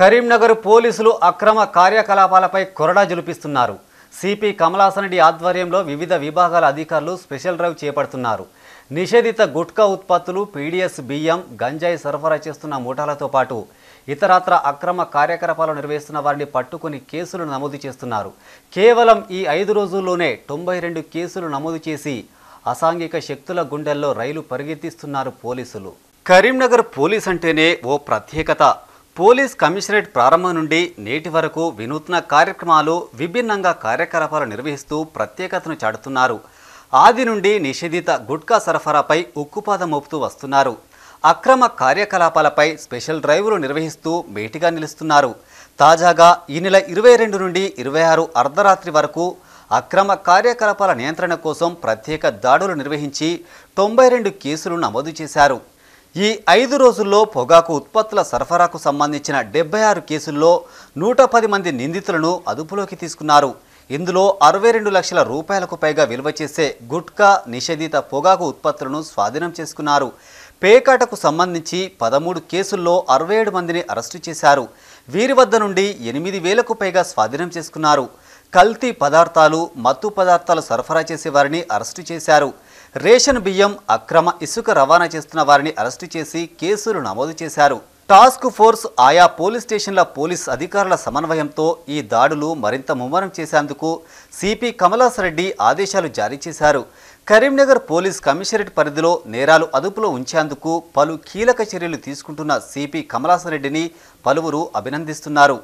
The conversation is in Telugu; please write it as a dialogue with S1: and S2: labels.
S1: కరీంనగర్ పోలీసులు అక్రమ కార్యకలాపాలపై కొరడా జులిపిస్తున్నారు సిపి కమలాసనడి ఆధ్వర్యంలో వివిధ విభాగాల అధికారులు స్పెషల్ డ్రైవ్ చేపడుతున్నారు నిషేధిత గుట్కా ఉత్పత్తులు పీడిఎస్ బియ్యం గంజాయి సరఫరా చేస్తున్న మూటాలతో పాటు ఇతరత్ర అక్రమ కార్యకలాపాలు నిర్వహిస్తున్న వారిని పట్టుకుని కేసులు నమోదు చేస్తున్నారు కేవలం ఈ ఐదు రోజుల్లోనే తొంభై రెండు కేసులు నమోదు చేసి అసాంఘిక శక్తుల గుండెల్లో రైలు పరిగెత్తిస్తున్నారు పోలీసులు కరీంనగర్ పోలీస్ అంటేనే ఓ ప్రత్యేకత పోలీస్ కమిషనరేట్ ప్రారంభం నుండి నేటి వరకు వినూత్న కార్యక్రమాలు విభిన్నంగా కార్యకలాపాలు నిర్వహిస్తూ ప్రత్యేకతను చాటుతున్నారు ఆది నుండి నిషేధిత గుట్కా సరఫరాపై ఉక్కుపాదం మోపుతూ వస్తున్నారు అక్రమ కార్యకలాపాలపై స్పెషల్ డ్రైవ్లు నిర్వహిస్తూ బేటిగా నిలుస్తున్నారు తాజాగా ఈ నెల ఇరవై రెండు నుండి ఇరవై ఆరు అర్ధరాత్రి వరకు అక్రమ కార్యకలాపాల నియంత్రణ కోసం ప్రత్యేక దాడులు నిర్వహించి తొంభై రెండు కేసులు నమోదు చేశారు ఈ ఐదు రోజుల్లో పొగాకు ఉత్పత్తుల సరఫరాకు సంబంధించిన డెబ్బై ఆరు కేసుల్లో నూట పది మంది నిందితులను అదుపులోకి తీసుకున్నారు ఇందులో అరవై రెండు లక్షల రూపాయలకు పైగా విలువ చేసే గుట్కా నిషేధిత పొగాకు ఉత్పత్తులను స్వాధీనం చేసుకున్నారు పేకాటకు సంబంధించి పదమూడు కేసుల్లో అరవై ఏడు మందిని అరెస్టు చేశారు వీరి వద్ద నుండి ఎనిమిది వేలకు పైగా స్వాధీనం చేసుకున్నారు కల్తీ పదార్థాలు మత్తు పదార్థాలు సరఫరా చేసే వారిని అరెస్టు చేశారు రేషన్ బియ్యం అక్రమ ఇసుక రవాణా చేస్తున్న వారిని అరెస్టు చేసి కేసులు నమోదు చేశారు టాస్క్ ఫోర్స్ ఆయా పోలీస్ స్టేషన్ల పోలీస్ అధికారుల సమన్వయంతో ఈ దాడులు మరింత ముమ్మరం చేసేందుకు సిపి కమలాసరెడ్డి ఆదేశాలు జారీ చేశారు కరీంనగర్ పోలీస్ కమిషనరేట్ పరిధిలో నేరాలు అదుపులో ఉంచేందుకు పలు కీలక చర్యలు తీసుకుంటున్న సిపి కమలాసరెడ్డిని పలువురు అభినందిస్తున్నారు